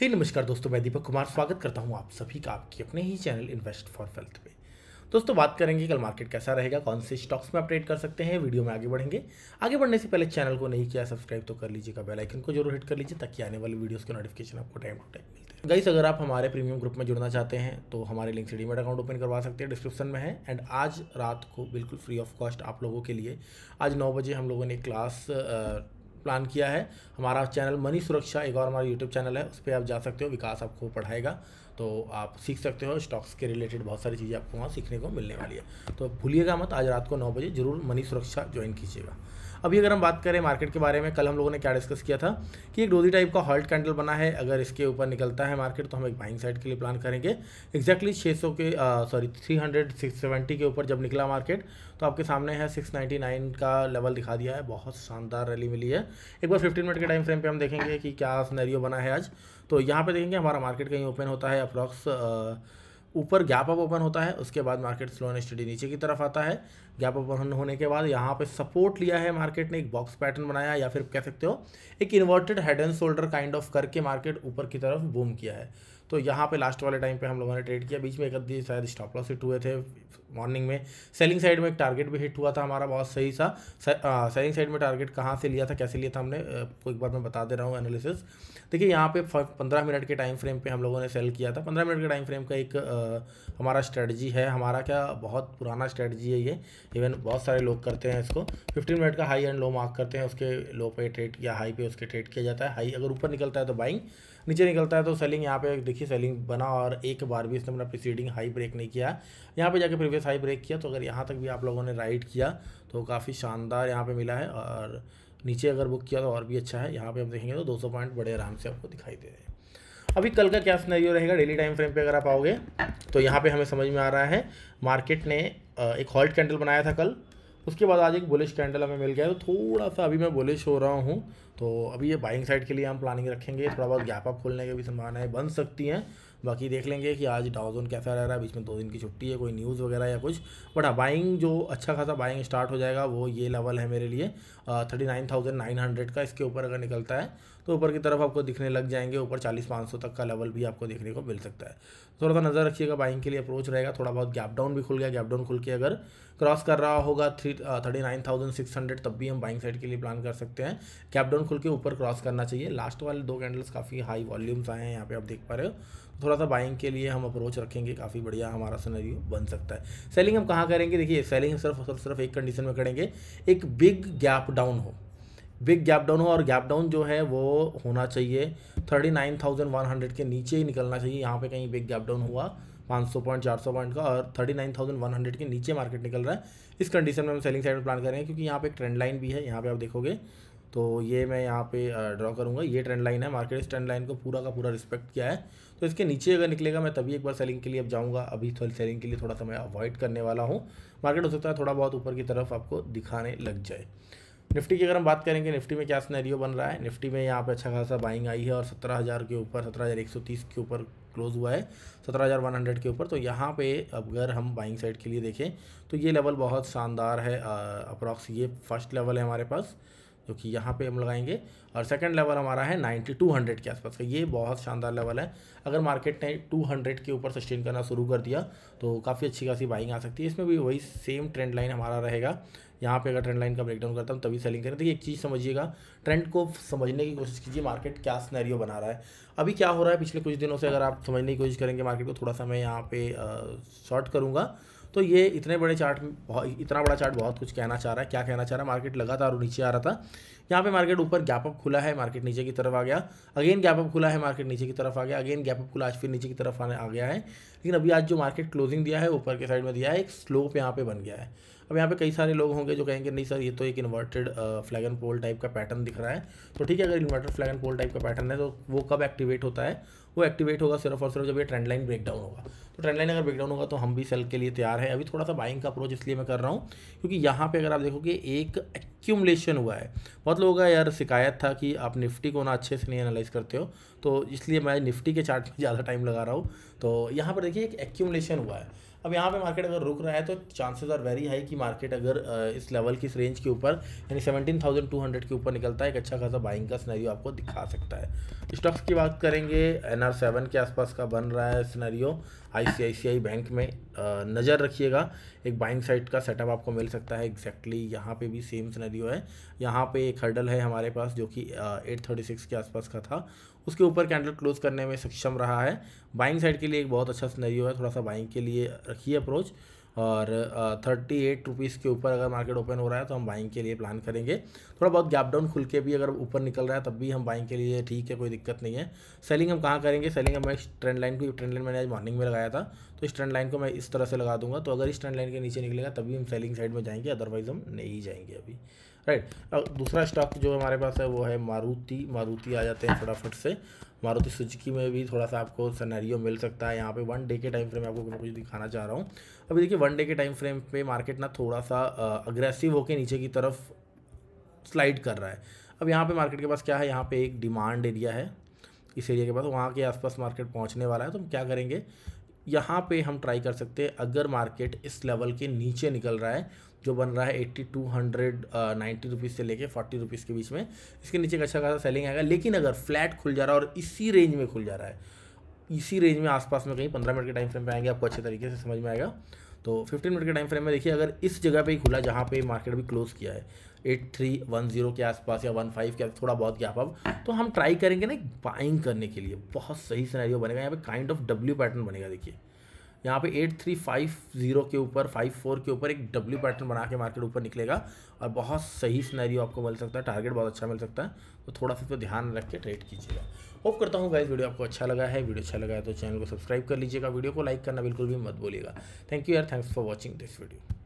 हे नमस्कार दोस्तों मैं दीपक कुमार स्वागत करता हूं आप सभी का आपकी अपने ही चैनल इन्वेस्ट फॉर वेल्थ पे दोस्तों बात करेंगे कल मार्केट कैसा रहेगा कौन से स्टॉक्स में अपडेट कर सकते हैं वीडियो में आगे बढ़ेंगे आगे बढ़ने से पहले चैनल को नहीं किया सब्सक्राइब तो कर लीजिएगा बेल आइकन को जरूर हिट कर लीजिए ताकि आने वाले वीडियोज़ के नोटिफिकेशन आपको टाइम टू टाइम मिलते हैं गाइस अगर आप हमारे प्रीमियम ग्रुप में जुड़ना चाहते हैं तो हमारे लिंक से डीमेट अकाउंट ओपन करवा सकते हैं डिस्क्रिप्शन में है एंड आज रात को बिल्कुल फ्री ऑफ कॉस्ट आप लोगों के लिए आज नौ बजे हम लोगों ने क्लास प्लान किया है हमारा चैनल मनी सुरक्षा एक और हमारा यूट्यूब चैनल है उस पर आप जा सकते हो विकास आपको पढ़ाएगा तो आप सीख सकते हो स्टॉक्स के रिलेटेड बहुत सारी चीज़ें आपको वहाँ सीखने को मिलने वाली है तो भूलिएगा मत आज रात को नौ बजे जरूर मनी सुरक्षा ज्वाइन कीजिएगा अभी अगर हम बात करें मार्केट के बारे में कल हम लोगों ने क्या डिस्कस किया था कि एक डोजी टाइप का हॉल्ट कैंडल बना है अगर इसके ऊपर निकलता है मार्केट तो हम एक बाइंग साइड के लिए प्लान करेंगे एक्जैक्टली छः सौ के sorry three hundred six seventy के ऊपर जब निकला मार्केट तो आपके सामने है सिक्स नाइन्टी नाइन का लेवल दिखा दिया है बहुत शानदार रैली मिली है एक बार फिफ्टीन मिनट के टाइम फ्रेम पर हम देखेंगे कि क्या स्नैरियो बना है आज तो यहाँ पर देखेंगे हमारा मार्केट कहीं ओपन होता है अप्रॉक्स ऊपर गैप अप ओपन होता है उसके बाद मार्केट स्लो एंड स्टडी नीचे की तरफ आता है गैप ओपन होने के बाद यहाँ पे सपोर्ट लिया है मार्केट ने एक बॉक्स पैटर्न बनाया या फिर कह सकते हो एक inverted head and shoulder kind of करके मार्केट ऊपर की तरफ बूम किया है तो यहाँ पे लास्ट वाले टाइम पे हम लोगों ने ट्रेड किया बीच में एक अद्धि शायद स्टॉप लॉस हिट हुए थे मॉर्निंग में सेलिंग साइड में एक टारगेट भी हिट हुआ था हमारा बहुत सही सा सेलिंग साइड में टारगेट कहाँ से लिया था कैसे लिया था हमने एक बार मैं बता दे रहा हूँ एनालिसिस देखिए यहाँ पे पंद्रह मिनट के टाइम फ्रेम पे हम लोगों ने सेल किया था पंद्रह मिनट के टाइम फ्रेम का एक आ, हमारा स्ट्रेटजी है हमारा क्या बहुत पुराना स्ट्रेटजी है ये इवन बहुत सारे लोग करते हैं इसको फिफ्टीन मिनट का हाई एंड लो मार्क करते हैं उसके लो पे ट्रेड या हाई पे उसके ट्रेड किया जाता है हाई अगर ऊपर निकलता है तो बाइंग नीचे निकलता है तो सेलिंग यहाँ पे देखिए देखिए सेलिंग बना और एक बार भी इसने अपना प्रीसीडिंग हाई ब्रेक नहीं किया यहाँ पे जाके प्रीवियस हाई ब्रेक किया तो अगर यहाँ तक भी आप लोगों ने राइड किया तो काफ़ी शानदार यहाँ पे मिला है और नीचे अगर बुक किया तो और भी अच्छा है यहाँ पे हम देखेंगे तो 200 पॉइंट बड़े आराम से आपको दिखाई दे रहे हैं अभी कल का क्या स्नैरियो रहेगा डेली टाइम फ्रेम पर अगर आप आओगे तो यहाँ पर हमें समझ में आ रहा है मार्केट ने एक हॉल्ट कैंडल बनाया था कल उसके बाद आज एक बुलिश कैंडल हमें मिल गया है तो थोड़ा सा अभी मैं बुलिश हो रहा हूँ तो अभी ये बाइंग साइड के लिए हम प्लानिंग रखेंगे थोड़ा बहुत गैप अप खोलने की भी संभावनाएं बन सकती हैं बाकी देख लेंगे कि आज डाउजोन कैसा रह रहा है बीच में दो दिन की छुट्टी है कोई न्यूज़ वगैरह या कुछ बट हाँ बाइंग जो अच्छा खासा बाइंग स्टार्ट हो जाएगा वो ये लेवल है मेरे लिए thirty nine thousand nine hundred का इसके ऊपर अगर निकलता है तो ऊपर की तरफ आपको दिखने लग जाएंगे ऊपर चालीस पाँच सौ तक का लेवल भी आपको देखने को मिल सकता है थोड़ा सा नज़र रखिएगा बाइंग के लिए अप्रोच रहेगा थोड़ा बहुत गैप डाउन भी खुल गया गैप डाउन खुल के अगर क्रॉस कर रहा होगा three thirty nine thousand six hundred तब भी हम बाइंग साइड के लिए प्लान कर सकते हैं गैप डाउन खुल के ऊपर क्रॉस करना चाहिए लास्ट वाले दो कैंडल्स काफ़ी हाई वॉल्यूम्स आए हैं यहाँ पे आप देख पा रहे हो थोड़ा सा बाइंग के लिए हम अप्रोच रखेंगे काफ़ी बढ़िया हमारा सिनेरियो बन सकता है सेलिंग हम कहाँ करेंगे देखिए सेलिंग सिर्फ सिर्फ सिर्फ एक कंडीशन में करेंगे एक बिग गैप डाउन हो बिग गैप डाउन हो और गैप डाउन जो है वो होना चाहिए thirty nine thousand one hundred के नीचे ही निकलना चाहिए यहाँ पे कहीं बिग गैप डाउन हुआ पाँच सौ पॉइंट चार सौ पॉइंट का और thirty nine thousand one hundred के नीचे मार्केट निकल रहा है इस कंडीशन में हम सेलिंग साइड में प्लान करेंगे क्योंकि यहाँ पे एक ट्रेंड लाइन भी है यहाँ पे आप देखोगे तो ये मैं यहाँ पे ड्रॉ करूँगा ये ट्रेंड लाइन है मार्केट इस ट्रेंड लाइन को पूरा का पूरा रिस्पेक्ट किया है तो इसके नीचे अगर निकलेगा मैं तभी एक बार सेलिंग के लिए अब जाऊँगा अभी थोड़ी सेलिंग के लिए थोड़ा सा मैं अवॉइड करने वाला हूँ मार्केट हो सकता है थोड़ा बहुत ऊपर की तरफ आपको दिखाने लग जाए निफ्टी की अगर हम बात करेंगे निफ्टी में क्या स्नैरियो बन रहा है निफ्टी में यहाँ पर अच्छा खासा बाइंग आई है और सत्रह हज़ार के ऊपर सत्रह हज़ार एक सौ तीस के ऊपर क्लोज हुआ है सत्रह हज़ार वन हंड्रेड के ऊपर तो यहाँ पे अगर हम बाइंग साइड के लिए देखें तो ये लेवल बहुत शानदार है अप्रॉक्स ये फर्स्ट लेवल है हमारे पास जो कि यहाँ पे हम लगाएंगे और सेकंड लेवल हमारा है नाइन्टी टू हंड्रेड के आसपास का ये बहुत शानदार लेवल है अगर मार्केट ने टू हंड्रेड के ऊपर सस्टेन करना शुरू कर दिया तो काफ़ी अच्छी खासी बाइंग आ सकती है इसमें भी वही सेम ट्रेंड लाइन हमारा रहेगा यहाँ पे अगर ट्रेंड लाइन का ब्रेकडाउन करता हूँ तभी सेलिंग करें देखिए एक चीज़ समझिएगा ट्रेंड को समझने की कोशिश कीजिए मार्केट क्या स्नैरियो बना रहा है अभी क्या हो रहा है पिछले कुछ दिनों से अगर आप समझने की कोशिश करेंगे मार्केट को थोड़ा सा मैं यहाँ पे शॉर्ट करूँगा तो ये इतने बड़े चार्ट इतना बड़ा चार्ट बहुत कुछ कहना चाह रहा है क्या कहना चाह रहा है मार्केट लगातार नीचे आ रहा था यहाँ पे मार्केट ऊपर गैप अप खुला है मार्केट नीचे की तरफ आ गया अगेन गैप अप खुला है मार्केट नीचे की तरफ आ गया अगेन गैप अप खुला आज फिर नीचे की तरफ आने आ गया है लेकिन अभी आज जो मार्केट क्लोजिंग दिया है ऊपर के साइड में दिया है एक स्लोप यहाँ पे बन गया है अब यहाँ पे कई सारे लोग होंगे जो कहेंगे नहीं सर ये तो एक inverted flag and pole type का पैटर्न दिख रहा है तो ठीक है अगर inverted flag and pole type का पैटर्न है तो वो कब एक्टिवेट होता है वो एक्टिवेट होगा सिर्फ और सिर्फ जब ये ट्रेंड लाइन ब्रेकडाउन होगा तो ट्रेंड लाइन अगर ब्रेकडाउन होगा तो हम भी सेल के लिए तैयार है अभी थोड़ा सा बाइंग का अप्रोच इसलिए मैं कर रहा हूँ क्योंकि यहाँ पे अगर आप देखोगे एक एक्यूमलेशन हुआ है बहुत लोगों का यार शिकायत था कि आप निफ्टी को ना अच्छे से नहीं एनालाइज करते हो तो इसलिए मैं निफ्टी के चार्ट में ज़्यादा टाइम लगा रहा हूँ तो यहाँ पर देखिए एक एक्यूमलेशन हुआ है अब यहाँ पे मार्केट अगर रुक रहा है तो चांसेस आर वेरी हाई कि मार्केट अगर इस लेवल की इस रेंज के ऊपर यानी सेवेंटीन थाउजेंड टू हंड्रेड के ऊपर निकलता है एक अच्छा खासा बाइंग का स्नैरियो आपको दिखा सकता है स्टॉक्स की बात करेंगे एन सेवन के आसपास का बन रहा है स्नैरियो आईसीआईसीआई बैंक में नज़र रखिएगा एक बाइंग साइट का सेटअप आपको मिल सकता है एग्जैक्टली exactly यहाँ पे भी सेम सिनेरियो है यहाँ पे एक हर्डल है हमारे पास जो कि एट थर्टी सिक्स के आसपास का था उसके ऊपर कैंडल क्लोज करने में सक्षम रहा है बाइंग साइड के लिए एक बहुत अच्छा सिनेरियो है थोड़ा सा बाइंग के लिए रखिए अप्रोच और थर्टी एट रुपीज़ के ऊपर अगर मार्केट ओपन हो रहा है तो हम बाइंग के लिए प्लान करेंगे थोड़ा बहुत गैप डाउन खुल के भी अगर ऊपर निकल रहा है तब भी हम बाइंग के लिए ठीक है कोई दिक्कत नहीं है सेलिंग हम कहाँ करेंगे सेलिंग हम इस ट्रेंड लाइन को ट्रेंड लाइन मैंने आज मॉर्निंग में लगाया था तो इस ट्रेंड लाइन को मैं इस तरह से लगा दूंगा तो अगर इस ट्रेंड लाइन के नीचे निकलेगा तभी हम सेलिंग साइड में जाएंगे अदरवाइज़ हम नहीं जाएंगे अभी राइट अब दूसरा स्टॉक जो हमारे पास है वो है मारुति मारुति आ जाते हैं फटाफट से मारुति सुजुकी में भी थोड़ा सा आपको सनेरियो मिल सकता है यहाँ पे वन डे के टाइम फ्रेम आपको कुछ दिखाना चाह रहा हूँ अभी देखिए वन डे के टाइम फ्रेम पे मार्केट ना थोड़ा सा अग्रेसिव होकर नीचे की तरफ स्लाइड कर रहा है अब यहाँ पे मार्केट के पास क्या है यहाँ पे एक डिमांड एरिया है इस एरिया के पास वहाँ के आसपास मार्केट पहुँचने वाला है तो हम क्या करेंगे यहाँ पे हम ट्राई कर सकते हैं अगर मार्केट इस लेवल के नीचे निकल रहा है जो बन रहा है eighty two hundred ninety rupees से लेके फोर्टी रुपीज़ के बीच में इसके नीचे अच्छा खासा सेलिंग आएगा लेकिन अगर फ्लैट खुल जा रहा है और इसी रेंज में खुल जा रहा है इसी रेंज में आसपास में कहीं पंद्रह मिनट के टाइम फ्रेम पे आएंगे आपको अच्छे तरीके से समझ में आएगा तो 15 मिनट के टाइम फ्रेम में देखिए अगर इस जगह पे ही खुला जहाँ पे मार्केट भी क्लोज किया है एट थ्री वन जीरो के आसपास या वन फाइव के थोड़ा बहुत गैप अब तो हम ट्राई करेंगे ना बाइंग करने के लिए बहुत सही सिनेरियो बनेगा यहाँ पे काइंड ऑफ डब्ल्यू पैटर्न बनेगा देखिए यहाँ पे एट थ्री फाइव जीरो के ऊपर फाइव फोर के ऊपर एक डब्ल्यू पैटर्न बना के मार्केट ऊपर निकलेगा और बहुत सही सिनेरियो आपको मिल सकता है टारगेट बहुत अच्छा मिल सकता है तो थोड़ा सा तो ध्यान रख के ट्रेड कीजिएगा होप करता हूँ गाइज वीडियो आपको अच्छा लगा है वीडियो अच्छा लगा है तो चैनल को सब्सक्राइब कर लीजिएगा वीडियो को लाइक करना बिल्कुल भी मत बोलिएगा थैंक यू यार thanks for watching this video